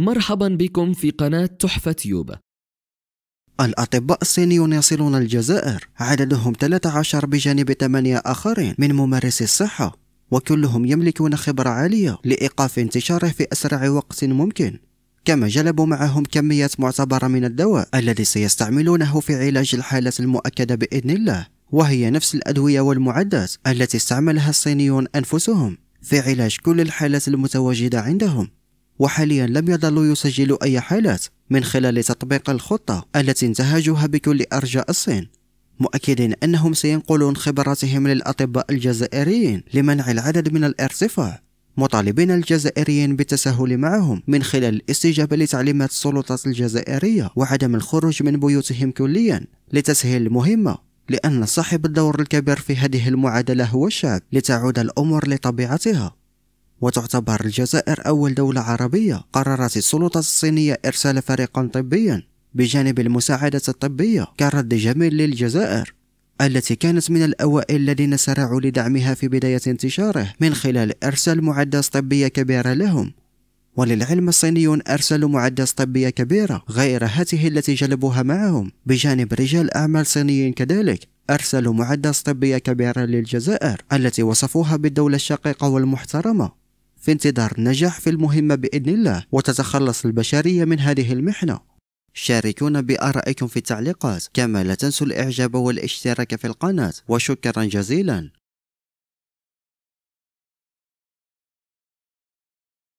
مرحبا بكم في قناة تحفة يوب الأطباء الصينيون يصلون الجزائر عددهم 13 بجانب 8 آخرين من ممارسي الصحة وكلهم يملكون خبرة عالية لإيقاف انتشاره في أسرع وقت ممكن كما جلبوا معهم كميات معتبرة من الدواء الذي سيستعملونه في علاج الحالة المؤكدة بإذن الله وهي نفس الأدوية والمعدات التي استعملها الصينيون أنفسهم في علاج كل الحالات المتواجدة عندهم وحاليا لم يظلوا يسجلوا أي حالات من خلال تطبيق الخطة التي انتهجوها بكل أرجاء الصين مؤكدين أنهم سينقلون خبراتهم للأطباء الجزائريين لمنع العدد من الارتفاع مطالبين الجزائريين بالتساهل معهم من خلال الاستجابة لتعليمات السلطات الجزائرية وعدم الخروج من بيوتهم كليا لتسهيل المهمة لأن صاحب الدور الكبير في هذه المعادلة هو الشعب لتعود الأمور لطبيعتها وتعتبر الجزائر أول دولة عربية قررت السلطات الصينية إرسال فريقا طبيا بجانب المساعدة الطبية كرد جميل للجزائر التي كانت من الأوائل الذين سارعوا لدعمها في بداية انتشاره من خلال إرسال معدات طبية كبيرة لهم وللعلم الصينيون أرسلوا معدات طبية كبيرة غير هاته التي جلبوها معهم بجانب رجال أعمال صينيين كذلك أرسلوا معدات طبية كبيرة للجزائر التي وصفوها بالدولة الشقيقة والمحترمة في انتظار النجاح في المهمة بإذن الله وتتخلص البشرية من هذه المحنة شاركونا بآرائكم في التعليقات كما لا تنسوا الإعجاب والاشتراك في القناة وشكرا جزيلا